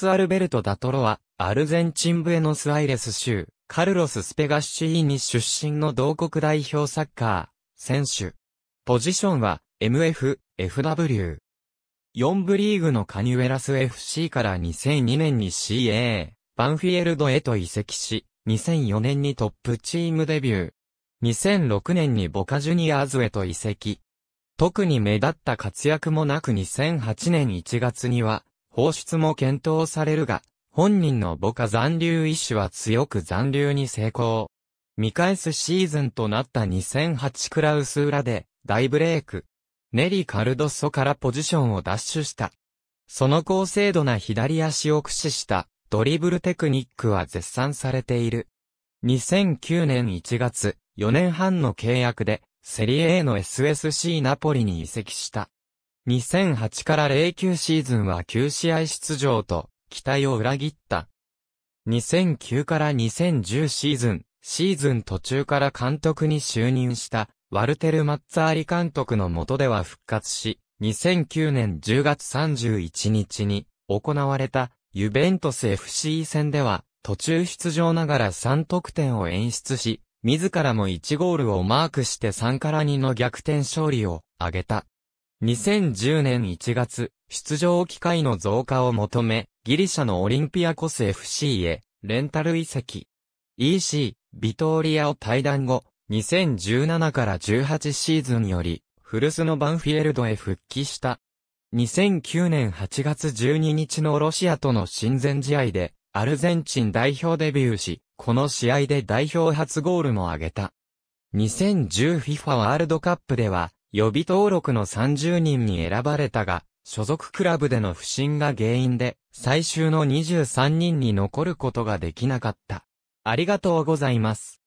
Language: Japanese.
スアルベルト・ダトロは、アルゼンチン・ブエノスアイレス州、カルロス・スペガッシーニ出身の同国代表サッカー、選手。ポジションは、MF、FW。4部リーグのカニュエラス FC から2002年に CA、バンフィエルドへと移籍し、2004年にトップチームデビュー。2006年にボカジュニアーズへと移籍。特に目立った活躍もなく2008年1月には、放出も検討されるが、本人の母家残留意志は強く残留に成功。見返すシーズンとなった2008クラウス裏で大ブレイク。ネリ・カルドッソからポジションを奪取した。その高精度な左足を駆使したドリブルテクニックは絶賛されている。2009年1月、4年半の契約でセリエ A の SSC ナポリに移籍した。2008から09シーズンは9試合出場と、期待を裏切った。2009から2010シーズン、シーズン途中から監督に就任した、ワルテル・マッツァーリ監督の下では復活し、2009年10月31日に行われたユベントス FC 戦では途中出場ながら3得点を演出し、自らも1ゴールをマークして3から2の逆転勝利を挙げた。2010年1月、出場機会の増加を求め、ギリシャのオリンピアコス FC へ、レンタル移籍。EC、ビトーリアを退団後、2017から18シーズンより、古巣のバンフィエルドへ復帰した。2009年8月12日のロシアとの親善試合で、アルゼンチン代表デビューし、この試合で代表初ゴールも挙げた。2010FIFA ワールドカップでは、予備登録の30人に選ばれたが、所属クラブでの不振が原因で、最終の23人に残ることができなかった。ありがとうございます。